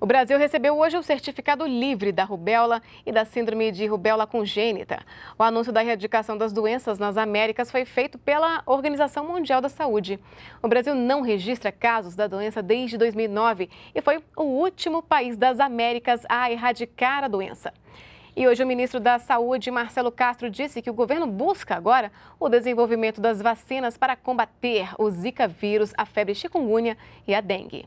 O Brasil recebeu hoje o certificado livre da rubéola e da síndrome de rubéola congênita. O anúncio da erradicação das doenças nas Américas foi feito pela Organização Mundial da Saúde. O Brasil não registra casos da doença desde 2009 e foi o último país das Américas a erradicar a doença. E hoje o ministro da Saúde, Marcelo Castro, disse que o governo busca agora o desenvolvimento das vacinas para combater o Zika vírus, a febre chikungunya e a dengue.